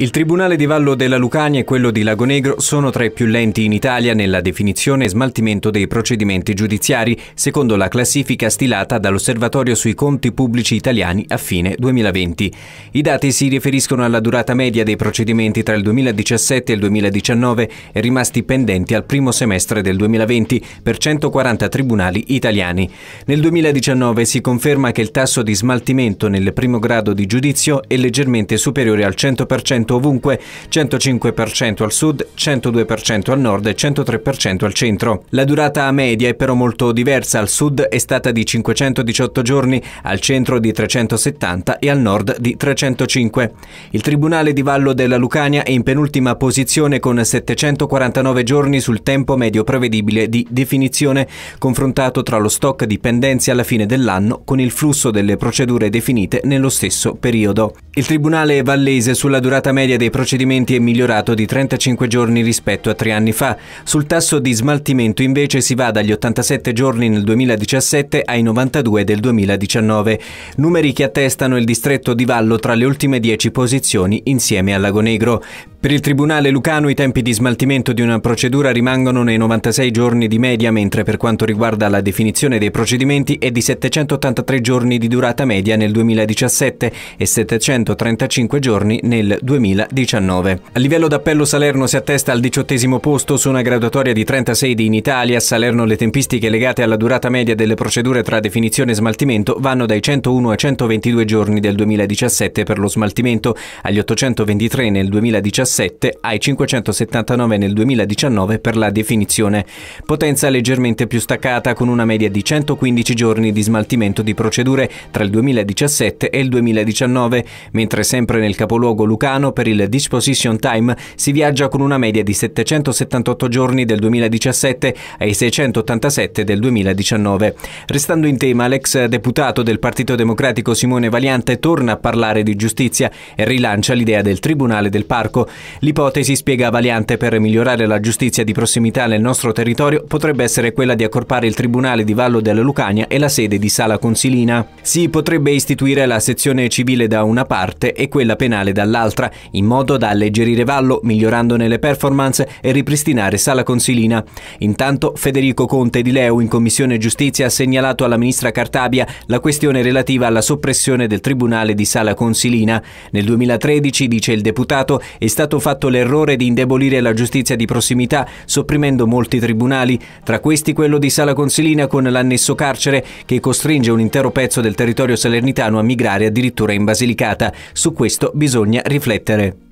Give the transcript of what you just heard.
Il Tribunale di Vallo della Lucania e quello di Lagonegro sono tra i più lenti in Italia nella definizione e smaltimento dei procedimenti giudiziari, secondo la classifica stilata dall'Osservatorio sui conti pubblici italiani a fine 2020. I dati si riferiscono alla durata media dei procedimenti tra il 2017 e il 2019 e rimasti pendenti al primo semestre del 2020 per 140 tribunali italiani. Nel 2019 si conferma che il tasso di smaltimento nel primo grado di giudizio è leggermente superiore al 100% 100% ovunque, 105% al sud, 102% al nord e 103% al centro. La durata media è però molto diversa, al sud è stata di 518 giorni, al centro di 370 e al nord di 305. Il Tribunale di Vallo della Lucania è in penultima posizione con 749 giorni sul tempo medio prevedibile di definizione, confrontato tra lo stock di pendenze alla fine dell'anno con il flusso delle procedure definite nello stesso periodo. Il Tribunale vallese sulla durata media media dei procedimenti è migliorato di 35 giorni rispetto a tre anni fa. Sul tasso di smaltimento invece si va dagli 87 giorni nel 2017 ai 92 del 2019, numeri che attestano il distretto di Vallo tra le ultime 10 posizioni insieme a Lago Negro. Per il Tribunale Lucano i tempi di smaltimento di una procedura rimangono nei 96 giorni di media, mentre per quanto riguarda la definizione dei procedimenti è di 783 giorni di durata media nel 2017 e 735 giorni nel 2019. A livello d'appello Salerno si attesta al diciottesimo posto su una graduatoria di 30 sedi in Italia. A Salerno le tempistiche legate alla durata media delle procedure tra definizione e smaltimento vanno dai 101 ai 122 giorni del 2017 per lo smaltimento, agli 823 nel 2017 2017 ai 579 nel 2019 per la definizione. Potenza leggermente più staccata con una media di 115 giorni di smaltimento di procedure tra il 2017 e il 2019, mentre sempre nel capoluogo lucano per il disposition time si viaggia con una media di 778 giorni del 2017 ai 687 del 2019. Restando in tema, l'ex deputato del Partito Democratico Simone Valiante torna a parlare di giustizia e rilancia l'idea del Tribunale del Parco, L'ipotesi, spiega Valiante, per migliorare la giustizia di prossimità nel nostro territorio potrebbe essere quella di accorpare il Tribunale di Vallo della Lucania e la sede di Sala Consilina. Si potrebbe istituire la sezione civile da una parte e quella penale dall'altra, in modo da alleggerire Vallo, migliorandone le performance e ripristinare Sala Consilina. Intanto Federico Conte di Leu in Commissione Giustizia ha segnalato alla ministra Cartabia la questione relativa alla soppressione del Tribunale di Sala Consilina. Nel 2013, dice il deputato, è stato stato fatto l'errore di indebolire la giustizia di prossimità, sopprimendo molti tribunali, tra questi quello di Sala Consilina con l'annesso carcere che costringe un intero pezzo del territorio salernitano a migrare addirittura in Basilicata. Su questo bisogna riflettere.